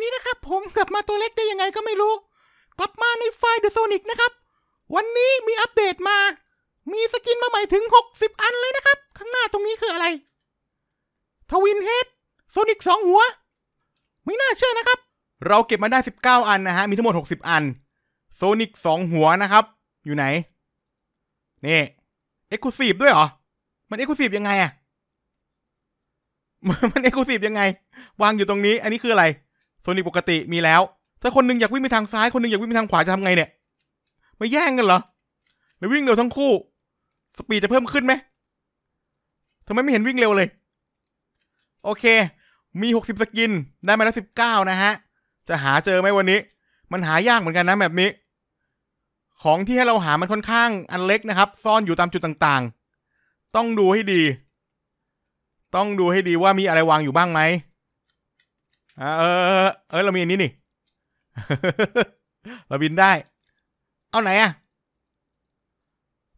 ันนี้นะครับ ผมกลับมาตัวเล็กได้ยังไงก็ไม่รู้ กลับมาในไฟล์เดอะโซนิกนะครับ วันนี้มีอัปเดตมา มีสกินมาใหม่ถึง 60 อันเลยนะครับ ข้างหน้าตรงนี้คืออะไร ทวินเฮดโซนิกสองหัว ไม่น่าเชื่อนะครับ เราเก็บมาได้ 19 อันนะฮะ มีทั้งหมด 60 อัน โซนิกสองหัวนะครับ อยู่ไหน นี่ เอ็กซ์คลูซีฟด้วยเหรอ มันเอ็กซ์คลูซีฟยังไงอะมันเอ็กซ์คลูซีฟยังไง วางอยู่ตรงนี้ อันนี้คืออะไรโซนิกปกติมีแล้ว ถ้าคนนึงอยากวิ่งไปทางซ้ายคนนึงอยากวิ่งไปทางขวาจะทำไงเนี่ยมาแย่งกันเหรอหรือวิ่งเร็วทั้งคู่สปีดจะเพิ่มขึ้นไหมทำไมไม่เห็นวิ่งเร็วเลย โอเค มี 60สกินได้มาแล้ว19นะฮะ จะหาเจอไหมวันนี้ มันหายากเหมือนกันนะแบบนี้ ของที่ให้เราหามันค่อนข้างอันเล็กนะครับ ซ่อนอยู่ตามจุดต่างๆ ต้องดูให้ดี ต้องดูให้ดีว่ามีอะไรวางอยู่บ้างไหม่าเออ เออ เรามีอันนี้นี่ เราบินได้ เอาไหนอะ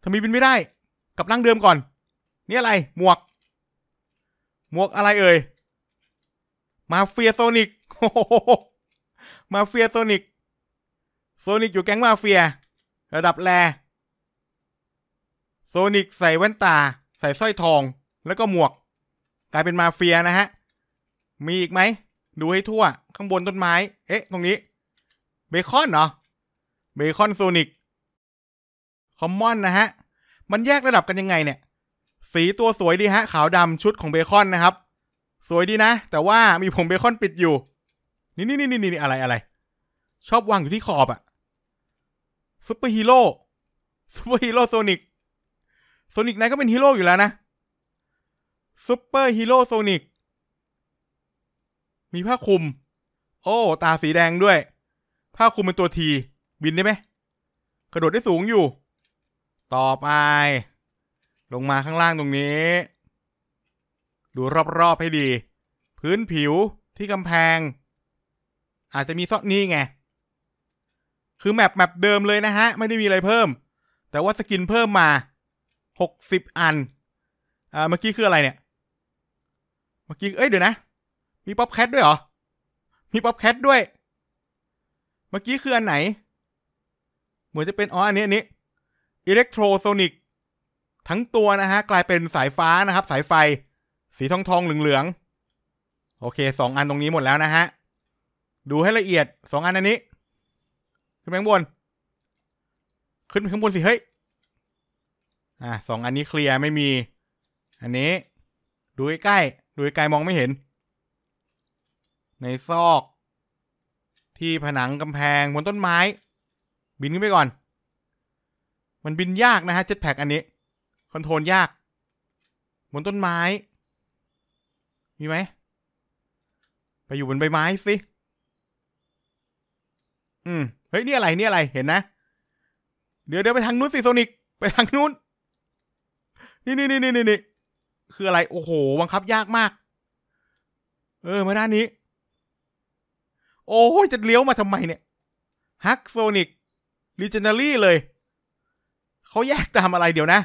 ทำไมบินไม่ได้ กับร่างเดิมก่อน นี่อะไร หมวก หมวกอะไรเอ่ย มาเฟียโซนิกมาเฟียโซนิก โซนิกอยู่แก๊งมาเฟีย ระดับแรโซนิกใส่แว่นตา ใส่สร้อยทอง แล้วก็หมวก กลายเป็นมาเฟียนะฮะ มีอีกไหมดูให้ทั่ว ข้างบนต้นไม้ เอ๊ะตรงนี้เบคอนเหรอเบคอนโซนิกคอมมอนนะฮะ มันแยกระดับกันยังไงเนี่ย สีตัวสวยดีฮะขาวดำชุดของเบคอนนะครับ สวยดีนะ แต่ว่ามีผมเบคอนปิดอยู่ นี่นี่นี่นี่อะไรอะไร ชอบวางอยู่ที่ขอบอะซุปเปอร์ฮีโร่ซุปเปอร์ฮีโร่โซนิกโซนิกไหนก็เป็นฮีโร่อยู่แล้วนะซุปเปอร์ฮีโร่โซนิกมีผ้าคลุม โอ้ ตาสีแดงด้วย ผ้าคลุมเป็นตัวที บินได้ไหม กระโดดได้สูงอยู่ ต่อไป ลงมาข้างล่างตรงนี้ ดูรอบๆให้ดี พื้นผิวที่กำแพง อาจจะมีซอกนี่ไง คือแมปแมปเดิมเลยนะฮะ ไม่ได้มีอะไรเพิ่ม แต่ว่าสกินเพิ่มมา หกสิบอันอ่าเมื่อกี้คืออะไรเนี่ย เมื่อกี้ เอ้ยเดี๋ยวนะมีป๊อปแคทด้วยเหรอ มีป๊อปแคทด้วย เมื่อกี้ คืออันไหน เหมือนจะเป็นอ๋ออันนี้อันนี้อิเล็กโทรโซนิกทั้งตัวนะฮะกลายเป็นสายฟ้านะครับ สายไฟ สีทองทองเหลืองเหลืองโอเคสองอันตรงนี้หมดแล้วนะฮะ ดูให้ละเอียดสองอันอันนี้ขึ้นไปข้างบน ขึ้นไปข้างบนสิเฮ้ยอ่ะสองอันนี้เคลียร์ไม่มี อันนี้ ดูใกล้ๆดูใกล้มองไม่เห็นในซอก ที่ผนังกำแพงบนต้นไม้ บินขึ้นไปก่อน มันบินยากนะฮะเจ็ตแพ็กอันนี้ คอนโทรลยากบนต้นไม้ มีไหม ไปอยู่บนใบไม้สิอืมเฮ้ยนี่อะไรนี่อะไรเห็นนะ เดี๋ยวเดี๋ยวไปทางนู้นสิโซนิกไปทางนู้นนี่นี่นี่นี่นี่ คืออะไร โอ้โหบังคับยากมาก เออ มาด้านนี้โอ้ยจะเลี้ยวมาทำไมเนี่ย ฮักโซนิกลีเจนารี่เลย เขาแยกตามอะไรเดี๋ยวนะ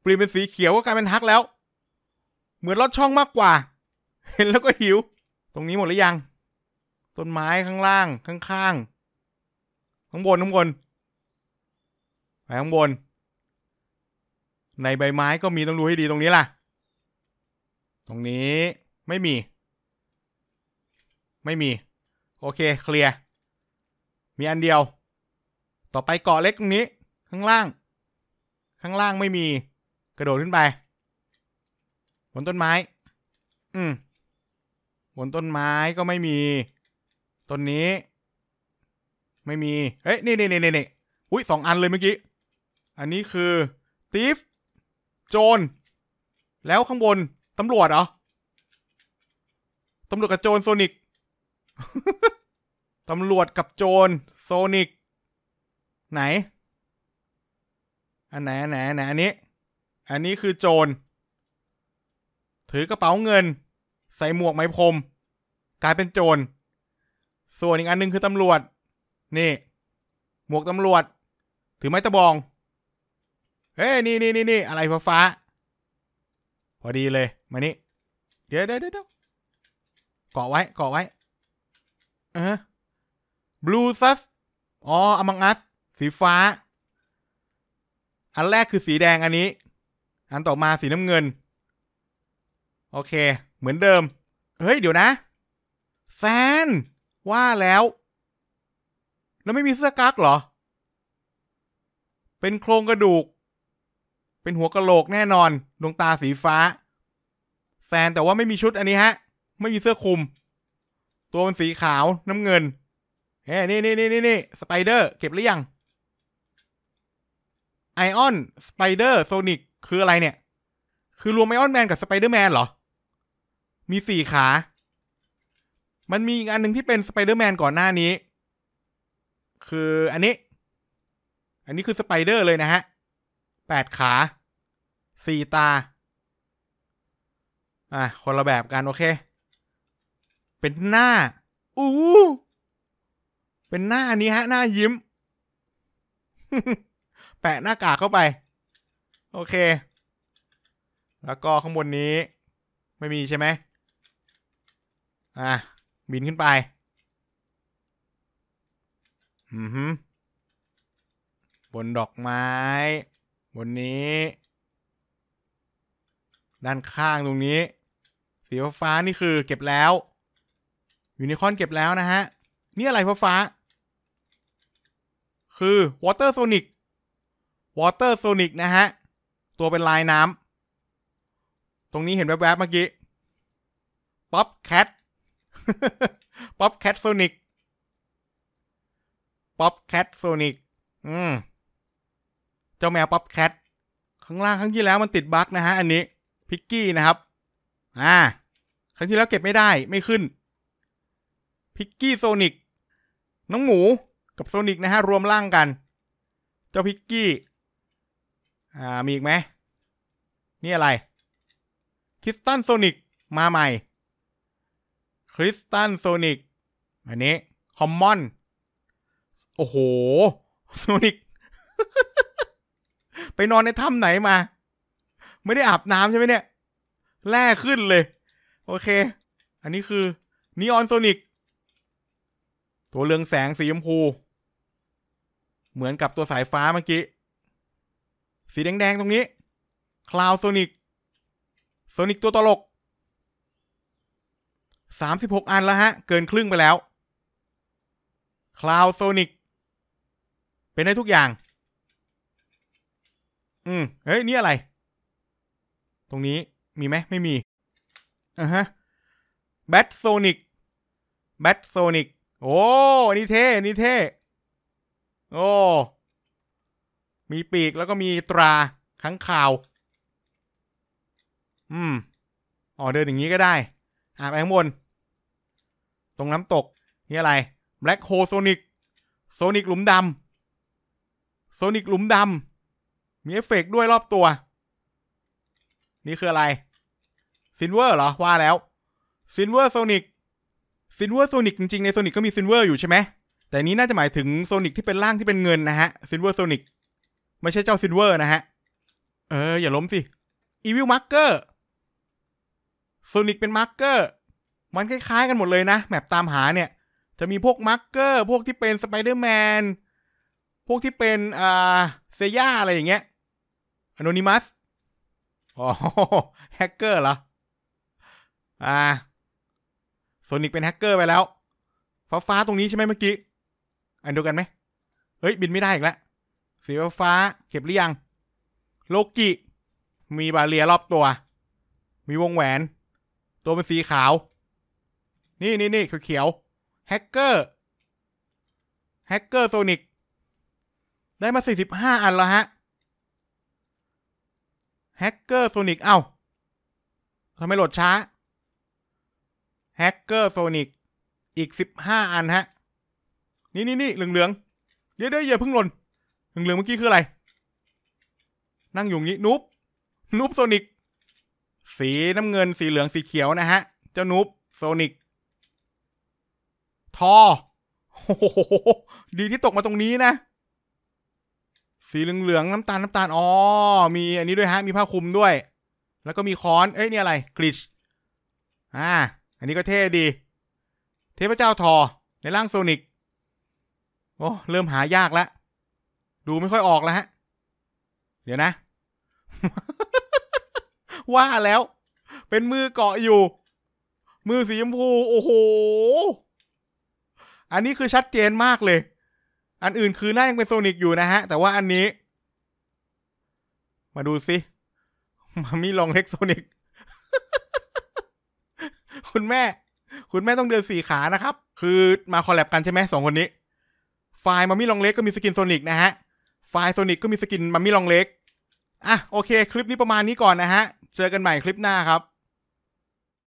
เปลี่ยนเป็นสีเขียวก็กลายเป็นฮักแล้วเหมือนลอดช่องมากกว่า เห็นแล้วก็หิว ตรงนี้หมดหรือยัง ต้นไม้ข้างล่างข้างๆข้างบน ข้างบน ไปข้างบน ในใบไม้ก็มีต้องดูให้ดีตรงนี้ล่ะ ตรงนี้ไม่มี ไม่มีโอเคเคลียร์มีอันเดียว ต่อไปเกาะเล็กตรงนี้ข้างล่าง ข้างล่างไม่มี กระโดดขึ้นไป บนต้นไม้ อืมบนต้นไม้ก็ไม่มีต้นนี้ ไม่มีเฮ้ยนี่นี่นี่นี่อุ้ยสองอันเลยเมื่อกี้ อันนี้คือตีฟโจน แล้วข้างบน ตำรวจเหรอ ตำรวจกับโจนโซนิกตำรวจกับโจรโซนิก ไหน อันไหนอันไหนอันนี้อันนี้คือโจรถือกระเป๋าเงิน ใส่หมวกไหมพรม กลายเป็นโจรส่วนอีกอันนึงคือตำรวจนี่ หมวกตำรวจ ถือไม้ตะบอง เฮ้ยนี่นี่นี่นี่อะไรฟ้าฟ้า พอดีเลย มานี่ เดี๋ยวเดี๋ยวเดี๋ยวเกาะไว้เกาะไว้ออะบลูซัส อ๋ออมังอัสสีฟ้า อันแรกคือสีแดงอันนี้ อันต่อมาสีน้ำเงิน โอเค เหมือนเดิม เฮ้ย เดี๋ยวนะ แฟน ว่าแล้ว แล้วไม่มีเสื้อกั๊กเหรอ เป็นโครงกระดูก เป็นหัวกะโหลกแน่นอน ดวงตาสีฟ้า แฟนแต่ว่าไม่มีชุด อันนี้ฮะ ไม่มีเสื้อคลุมตัวมันสีขาวน้ำเงินเฮ้นี่นี่นี่นี่นี่ สไปเดอร์เก็บหรือยังไอออน สไปเดอร์โซนิกคืออะไรเนี่ย คือรวมไอออนแมนกับสไปเดอร์แมนเหรอ มีสี่ขา มันมีอีกอันหนึ่งที่เป็นสไปเดอร์แมนก่อนหน้านี้ คืออันนี้ อันนี้คือสไปเดอร์เลยนะฮะแปดขา สี่ตา อ่ะคนละแบบกัน โอเคเป็นหน้า อู้ เป็นหน้านี้ฮะ หน้ายิ้ม แปะหน้ากากเข้าไป โอเค แล้วก็ข้างบนนี้ ไม่มีใช่ไหมอ่ะบินขึ้นไป อือฮึ บนดอกไม้ บนนี้ ด้านข้างตรงนี้ สีฟ้านี่คือเก็บแล้วยูนิคอนเก็บแล้วนะฮะ นี่อะไรฟ้าฟ้า คือวอเตอร์โซนิกวอเตอร์โซนิกนะฮะ ตัวเป็นลายน้ำ ตรงนี้เห็นแวบๆเมื่อกี้ ป๊อปแคทป๊อปแคทโซนิกป๊อปแคทโซนิกอืม เจ้าแมวป๊อปแคทข้างล่างครั้งที่แล้วมันติดบั๊กนะฮะ อันนี้พิกกี้นะครับ อ่าครั้งที่แล้วเก็บไม่ได้ ไม่ขึ้นพิกกี้โซนิกน้องหมูกับโซนิกนะฮะรวมร่างกัน เจ้าพิกกี้อ่ามีอีกไหมนี่อะไรคริสตันโซนิกมาใหม่คริสตันโซนิกอันนี้คอมมอนโอ้โหโซนิกไปนอนในถ้ำไหนมา ไม่ได้อาบน้ำใช่ไหมเนี่ยแร่ขึ้นเลยโอเค อันนี้คือนีออนโซนิกตัวเรืองแสงสีชมพูเหมือนกับตัวสายฟ้าเมื่อกี้ สีแดงๆตรงนี้คลาวโซนิกโซนิกตัวตลกสสามิบหกอันแล้วฮะ เกินครึ่งไปแล้วคลาวโซนิกเป็นได้ทุกอย่าง อืมเฮ้ย นี่อะไร ตรงนี้มีไหมไม่มีอ่ะฮะแบทโซนิกแบทโซนิกโอ้นี่เท่นี่เท่ โอ้ มีปีกแล้วก็มีตราขังข่าว อืมอ๋อเดินอย่างนี้ก็ได้ อ่าไปข้างบน ตรงน้ำตก นี่อะไรแบล็คโฮโซนิกโซนิกหลุมดำโซนิกหลุมดำ มีเอฟเฟกด้วยรอบตัว นี่คืออะไรซินเวอร์เหรอ ว่าแล้วซินเวอร์โซนิกซินเวอร์โซนิกจริงๆ ในโซนิกก็มีซินเวอร์อยู่ใช่ไหมแต่นี้น่าจะหมายถึงโซนิกที่เป็นร่างที่เป็นเงินนะฮะซินเวอร์โซนิกไม่ใช่เจ้าซินเวอร์ นะฮะ เอออย่าล้มสิอีวิลมาร์เกอร์โซนิกเป็นมาร์เกอร์มันคล้ายๆกันหมดเลยนะแมปตามหาเนี่ย จะมีพวกมาร์เกอร์พวกที่เป็นสไปเดอร์แมนพวกที่เป็นอ่าเซย่าอะไรอย่างเงี้ยอโนนิมัสอ๋อแฮกเกอร์เหรอ อ่าโซนิกเป็นแฮกเกอร์ไปแล้ว ฟ้าฟ้าตรงนี้ใช่ไหมเมื่อกี้อันดูกันไหมเฮ้ยบินไม่ได้อีกแล้วสีฟ้าเก็บหรือยัง โลกิ มีบาเรียรอบตัว มีวงแหวน ตัวเป็นสีขาว นี่นี่นี่เขียวแฮกเกอร์แฮกเกอร์โซนิกได้มาสสี่ิบห้าอันแล้วฮะแฮกเกอร์โซนิกเอ้าทำไมโหลดช้าแฮกเกอร์โซนิกอีกสิบห้าอันฮะ นี่นี่นี่เหลืองเหลืองเดี๋ยวเดี๋ยวอย่าเพิ่งหล่นเหลืองเหลืองเมื่อกี้คืออะไร นั่งอยู่งี้นุบ นุบโซนิกสีน้ำเงินสีเหลืองสีเขียวนะฮะเจ้านุบโซนิกทอโอ้โหดีที่ตกมาตรงนี้นะ สีเหลืองเหลืองน้ำตาลน้ำตาลอ๋อมีอันนี้ด้วยฮะ มีผ้าคลุมด้วย แล้วก็มีค้อน เอ้ยนี่อะไรกริชอ่าอันนี้ก็เท่ดี เทพเจ้าทอในร่างโซนิกโอ้เริ่มหายากแล้ว ดูไม่ค่อยออกแล้วฮะ เดี๋ยวนะ ว่าแล้ว เป็นมือเกาะอยู่ มือสีชมพู โอ้โห อันนี้คือชัดเจนมากเลย อันอื่นคือหน้ายังเป็นโซนิกอยู่นะฮะ แต่ว่าอันนี้ มาดูสิมามีลองเล็กโซนิกคุณแม่ คุณแม่ต้องเดินสี่ขานะครับ คือมาคอลแลบกันใช่ไหมสองคนนี้ ไฟายมามี่ลองเล็กก็มีสกินโซนิกนะฮะ ไฟายโซนิกก็มีสกินมามี่ลองเล็ก อ่ะโอเคคลิปนี้ประมาณนี้ก่อนนะฮะ เจอกันใหม่คลิปหน้าครับ